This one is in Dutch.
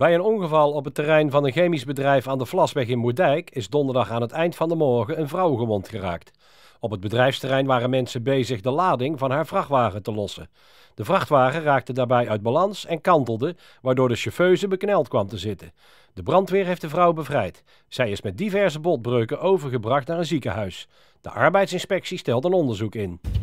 Bij een ongeval op het terrein van een chemisch bedrijf aan de Vlasweg in Moerdijk is donderdag aan het eind van de morgen een vrouw gewond geraakt. Op het bedrijfsterrein waren mensen bezig de lading van haar vrachtwagen te lossen. De vrachtwagen raakte daarbij uit balans en kantelde, waardoor de chauffeuse bekneld kwam te zitten. De brandweer heeft de vrouw bevrijd. Zij is met diverse botbreuken overgebracht naar een ziekenhuis. De arbeidsinspectie stelt een onderzoek in.